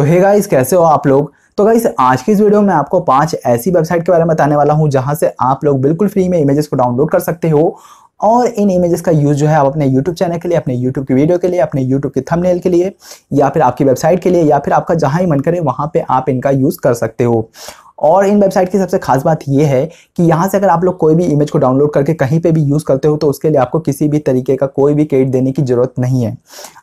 तो hey guys कैसे हो आप लोग तो गाइस आज की इस वीडियो में आपको पांच ऐसी वेबसाइट के बारे में बताने वाला हूं जहां से आप लोग बिल्कुल फ्री में इमेजेस को डाउनलोड कर सकते हो और इन इमेजेस का यूज़ जो है आप अपने यूट्यूब चैनल के लिए अपने यूट्यूब की वीडियो के लिए अपने यूट्यूब के थंबनेल के लिए या फिर आपकी वेबसाइट के लिए या फिर आपका जहाँ ही मन करे वहाँ पे आप इनका यूज़ कर सकते हो और इन वेबसाइट की सबसे खास बात यह है कि यहाँ से अगर आप लोग कोई भी इमेज को डाउनलोड करके कहीं पे भी यूज़ करते हो तो उसके लिए आपको किसी भी तरीके का कोई भी क्रेडिट देने की ज़रूरत नहीं है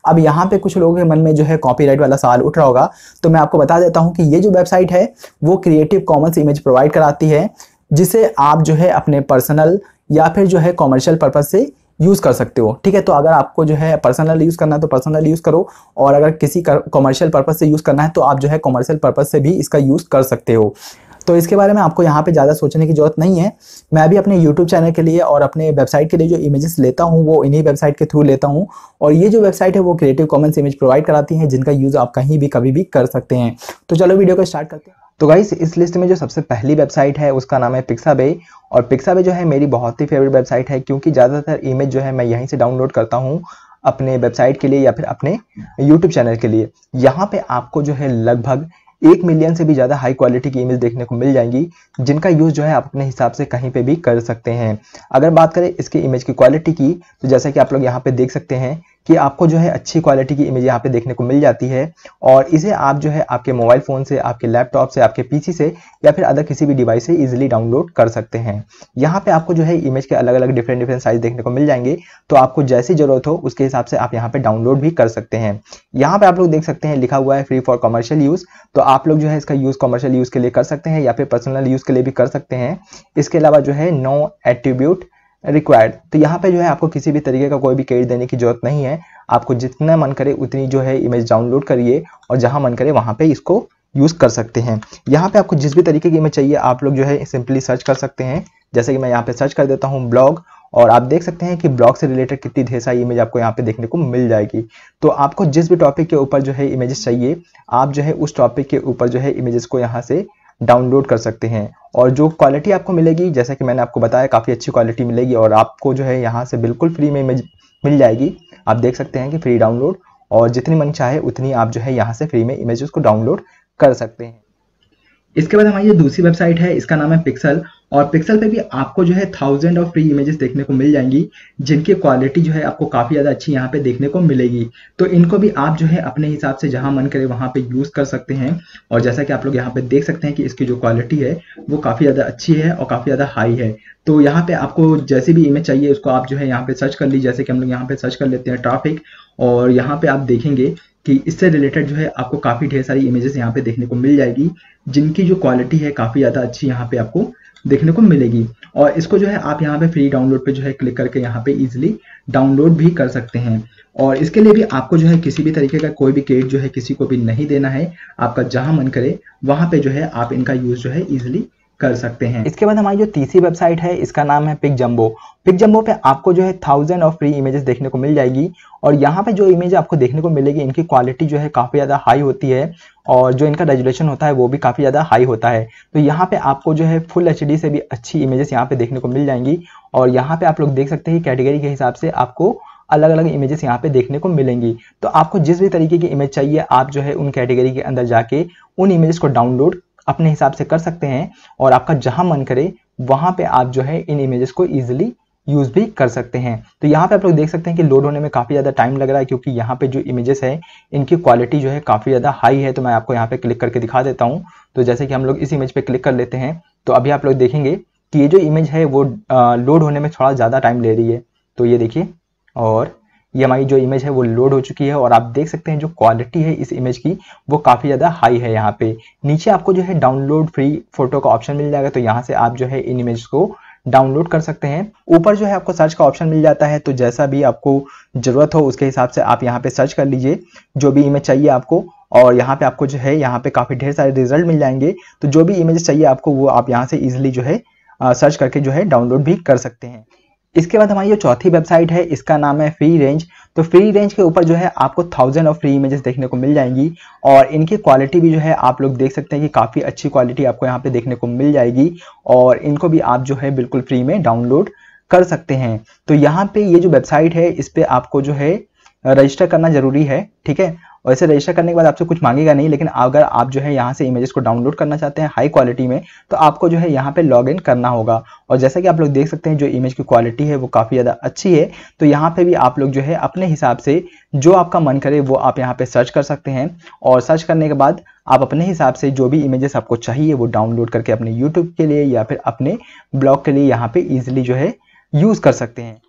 अब यहाँ पे कुछ लोगों के मन में जो है कॉपीराइट वाला सवाल उठ रहा होगा तो मैं आपको बता देता हूँ कि ये जो वेबसाइट है वो क्रिएटिव कॉमर्स इमेज प्रोवाइड कराती है जिसे आप जो है अपने पर्सनल या फिर जो है कॉमर्शियल पर्पज़ से यूज़ कर सकते हो ठीक है तो अगर आपको जो है पर्सनल यूज़ करना है तो पर्सनल यूज़ करो और अगर किसी कॉमर्शियल पर्पज़ से यूज़ करना है तो आप जो है कॉमर्शियल पर्पज़ से भी इसका यूज़ कर सकते हो तो इसके बारे में आपको यहाँ पे ज़्यादा सोचने की ज़रूरत नहीं है मैं भी अपने यूट्यूब चैनल के लिए और अपने वेबसाइट के लिए जो इमेजेस लेता हूँ वो इन्हीं वेबसाइट के थ्रू लेता हूँ और ये जो वेबसाइट है वो क्रिएटिव कॉमन्स इमेज प्रोवाइड कराती हैं जिनका यूज़ आप कहीं भी कभी भी कर सकते हैं तो चलो वीडियो को स्टार्ट करते हैं तो गाइस इस लिस्ट में जो सबसे पहली वेबसाइट है उसका नाम है पिक्साबे और पिक्साबे जो है मेरी बहुत ही फेवरेट वेबसाइट है क्योंकि ज़्यादातर इमेज जो है मैं यहीं से डाउनलोड करता हूँ अपने वेबसाइट के लिए या फिर अपने यूट्यूब चैनल के लिए यहाँ पे आपको जो है लगभग एक मिलियन से भी ज़्यादा हाई क्वालिटी की इमेज देखने को मिल जाएंगी जिनका यूज़ जो है आप अपने हिसाब से कहीं पे भी कर सकते हैं अगर बात करें इसकी इमेज की क्वालिटी की तो जैसा कि आप लोग यहाँ पे देख सकते हैं कि आपको जो है अच्छी क्वालिटी की इमेज यहाँ पे देखने को मिल जाती है और इसे आप जो है आपके मोबाइल फ़ोन से आपके लैपटॉप से आपके पीसी से या फिर अदर किसी भी डिवाइस से इजिली डाउनलोड कर सकते हैं यहाँ पे आपको जो है इमेज के अलग अलग डिफरेंट डिफरेंट साइज देखने को मिल जाएंगे तो आपको जैसी ज़रूरत हो उसके हिसाब से आप यहाँ पे डाउनलोड भी कर सकते हैं यहाँ पे आप लोग देख सकते हैं लिखा हुआ है फ्री फॉर कॉमर्शियल यूज़ तो आप लोग जो है इसका यूज़ कमर्शियल यूज़ के लिए कर सकते हैं या फिर पर्सनल यूज़ के लिए भी कर सकते हैं इसके अलावा जो है नो एट्रीब्यूट रिक्वायर्ड तो यहाँ पे जो है आपको किसी भी तरीके का कोई भी क्रेडिट देने की जरूरत नहीं है आपको जितना मन करे उतनी जो है इमेज डाउनलोड करिए और जहाँ मन करे वहाँ पे इसको यूज़ कर सकते हैं यहाँ पे आपको जिस भी तरीके की इमेज चाहिए आप लोग जो है सिंपली सर्च कर सकते हैं जैसे कि मैं यहाँ पे सर्च कर देता हूँ ब्लॉग और आप देख सकते हैं कि ब्लॉग से रिलेटेड कितनी ढेर सारी इमेज आपको यहाँ पे देखने को मिल जाएगी तो आपको जिस भी टॉपिक के ऊपर जो है इमेजेस चाहिए आप जो है उस टॉपिक के ऊपर जो है इमेजेस को यहाँ से डाउनलोड कर सकते हैं और जो क्वालिटी आपको मिलेगी जैसा कि मैंने आपको बताया काफ़ी अच्छी क्वालिटी मिलेगी और आपको जो है यहाँ से बिल्कुल फ्री में इमेज मिल जाएगी आप देख सकते हैं कि फ्री डाउनलोड और जितनी मन चाहे उतनी आप जो है यहाँ से फ्री में इमेजेस को डाउनलोड कर सकते हैं इसके बाद हमारी जो दूसरी वेबसाइट है इसका नाम है पिक्सल और पिक्सल पे भी आपको जो है थाउजेंड ऑफ फ्री इमेजेस देखने को मिल जाएंगी जिनकी क्वालिटी जो है आपको काफ़ी ज़्यादा अच्छी यहाँ पे देखने को मिलेगी तो इनको भी आप जो है अपने हिसाब से जहाँ मन करे वहां पे यूज़ कर सकते हैं और जैसा कि आप लोग यहाँ पे देख सकते हैं कि इसकी जो क्वालिटी है वो काफ़ी ज़्यादा अच्छी है और काफ़ी ज़्यादा हाई है तो यहाँ पे आपको जैसी भी इमेज चाहिए उसको आप जो है यहाँ पे सर्च कर लीजिए जैसे कि हम लोग यहाँ पे सर्च कर लेते हैं ट्राफिक और यहाँ पे आप देखेंगे कि इससे रिलेटेड जो है आपको काफ़ी ढेर सारी इमेजेस यहाँ पे देखने को मिल जाएगी जिनकी जो क्वालिटी है काफ़ी ज़्यादा अच्छी यहाँ पे आपको देखने को मिलेगी और इसको जो है आप यहाँ पे फ्री डाउनलोड पे जो है क्लिक करके यहाँ पे इजीली डाउनलोड भी कर सकते हैं और इसके लिए भी आपको जो है किसी भी तरीके का कोई भी केड जो है किसी को भी नहीं देना है आपका जहाँ मन करे वहाँ पे जो है आप इनका यूज़ जो है ईजिली कर सकते हैं इसके बाद हमारी जो तीसरी वेबसाइट है इसका नाम है पिक जम्बो पिक जम्बो पे आपको जो है थाउजेंड ऑफ फ्री इमेजेस देखने को मिल जाएगी और यहाँ पे जो इमेज आपको देखने को मिलेगी इनकी क्वालिटी जो है काफ़ी ज़्यादा हाई होती है और जो इनका रेजुलेशन होता है वो भी काफ़ी ज़्यादा हाई होता है तो यहाँ पे आपको जो है फुल एच से भी अच्छी इमेजेस यहाँ पे देखने को मिल जाएंगी और यहाँ पे आप लोग देख सकते हैं कैटेगरी के हिसाब से आपको अलग अलग इमेजेस यहाँ पे देखने को मिलेंगी तो आपको जिस भी तरीके की इमेज चाहिए आप जो है उन कैटेगरी के अंदर जाके उन इमेजेस को डाउनलोड अपने हिसाब से कर सकते हैं और आपका जहां मन करे वहां पे आप जो है इन इमेजेस को इजिली यूज़ भी कर सकते हैं तो यहाँ पे आप लोग देख सकते हैं कि लोड होने में काफ़ी ज़्यादा टाइम लग रहा है क्योंकि यहाँ पे जो इमेजेस है इनकी क्वालिटी जो है काफ़ी ज़्यादा हाई है तो मैं आपको यहाँ पे क्लिक करके दिखा देता हूँ तो जैसे कि हम लोग इस इमेज पे क्लिक कर लेते हैं तो अभी आप लोग देखेंगे कि ये जो इमेज है वो लोड होने में थोड़ा ज़्यादा टाइम ले रही है तो ये देखिए और ये हमारी जो इमेज है वो लोड हो चुकी है और आप देख सकते हैं जो क्वालिटी है इस इमेज की वो काफ़ी ज़्यादा हाई है यहाँ पे नीचे आपको जो है डाउनलोड फ्री फोटो का ऑप्शन मिल जाएगा तो यहाँ से आप जो है इन इमेज को डाउनलोड कर सकते हैं ऊपर जो है आपको सर्च का ऑप्शन मिल जाता है तो जैसा भी आपको ज़रूरत हो उसके हिसाब से आप यहाँ पे सर्च कर लीजिए जो भी इमेज चाहिए आपको और यहाँ पे आपको जो है यहाँ पे काफ़ी ढेर सारे रिजल्ट मिल जाएंगे तो जो भी इमेज चाहिए आपको वो आप यहाँ से इजिली जो है सर्च करके जो है डाउनलोड भी कर सकते हैं इसके बाद हमारी जो चौथी वेबसाइट है इसका नाम है फ्री रेंज तो फ्री रेंज के ऊपर जो है आपको थाउजेंड ऑफ फ्री इमेजेस देखने को मिल जाएंगी और इनकी क्वालिटी भी जो है आप लोग देख सकते हैं कि काफ़ी अच्छी क्वालिटी आपको यहाँ पे देखने को मिल जाएगी और इनको भी आप जो है बिल्कुल फ्री में डाउनलोड कर सकते हैं तो यहाँ पे ये जो वेबसाइट है इस पर आपको जो है रजिस्टर करना जरूरी है ठीक है और इसे रजिस्टर करने के बाद आपसे कुछ मांगेगा नहीं लेकिन अगर आप जो है यहाँ से इमेजेस को डाउनलोड करना चाहते हैं हाई क्वालिटी में तो आपको जो है यहाँ पे लॉग इन करना होगा और जैसा कि आप लोग देख सकते हैं जो इमेज की क्वालिटी है वो काफ़ी ज़्यादा अच्छी है तो यहाँ पे भी आप लोग जो है अपने हिसाब से जो आपका मन करे वो आप यहाँ पे सर्च कर सकते हैं और सर्च करने के बाद आप अपने हिसाब से जो भी इमेजेस आपको चाहिए वो डाउनलोड करके अपने यूट्यूब के लिए या फिर अपने ब्लॉग के लिए यहाँ पर ईजिली जो है यूज़ कर सकते हैं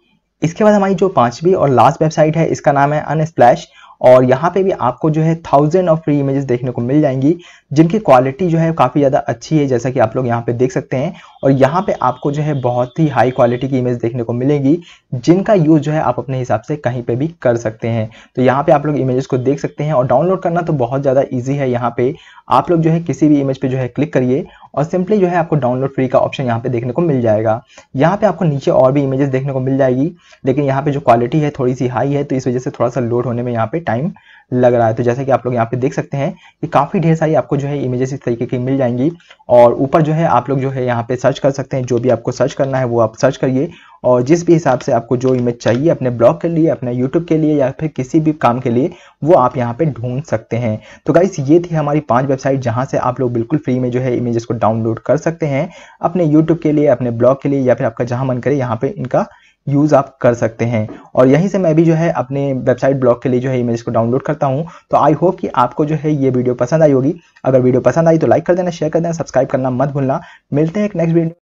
इसके बाद हमारी जो पांचवी और लास्ट वेबसाइट है इसका नाम है अनस्प्लैश और यहाँ पे भी आपको जो है थाउजेंड ऑफ फ्री इमेजेस देखने को मिल जाएंगी जिनकी क्वालिटी जो है काफ़ी ज़्यादा अच्छी है जैसा कि आप लोग यहाँ पे देख सकते हैं और यहाँ पे आपको जो है बहुत ही हाई क्वालिटी की इमेज देखने को मिलेगी जिनका यूज़ जो है आप अपने हिसाब से कहीं पर भी कर सकते हैं तो यहाँ पर आप लोग इमेजेस को देख सकते हैं और डाउनलोड करना तो बहुत ज़्यादा ईजी है यहाँ पर आप लोग जो है किसी भी इमेज पर जो है क्लिक करिए और सिंपली जो है आपको डाउनलोड फ्री का ऑप्शन यहाँ पे देखने को मिल जाएगा यहाँ पे आपको नीचे और भी इमेजेस देखने को मिल जाएगी लेकिन यहाँ पे जो क्वालिटी है थोड़ी सी हाई है तो इस वजह से थोड़ा सा लोड होने में यहाँ पे टाइम लग रहा है तो जैसा कि आप लोग यहाँ पे देख सकते हैं कि काफ़ी ढेर सारी आपको जो है इमेजेस इस तरीके की मिल जाएंगी और ऊपर जो है आप लोग जो है यहाँ पे सर्च कर सकते हैं जो भी आपको सर्च करना है वो आप सर्च करिए और जिस भी हिसाब से आपको जो इमेज चाहिए अपने ब्लॉग के लिए अपने यूट्यूब के लिए या फिर किसी भी काम के लिए वो आप यहाँ पे ढूंढ सकते हैं तो गाइस ये थी हमारी पांच वेबसाइट जहाँ से आप लोग बिल्कुल फ्री में जो है इमेजेस को डाउनलोड कर सकते हैं अपने यूट्यूब के लिए अपने ब्लॉग के लिए या फिर आपका जहाँ मन करे यहाँ पे इनका यूज़ आप कर सकते हैं और यहीं से मैं भी जो है अपने वेबसाइट ब्लॉग के लिए जो है इमेज को डाउनलोड करता हूँ तो आई होप कि आपको जो है ये वीडियो पसंद आई होगी अगर वीडियो पसंद आई तो लाइक कर देना शेयर कर देना सब्सक्राइब करना मत भूलना मिलते हैं एक नेक्स्ट वीडियो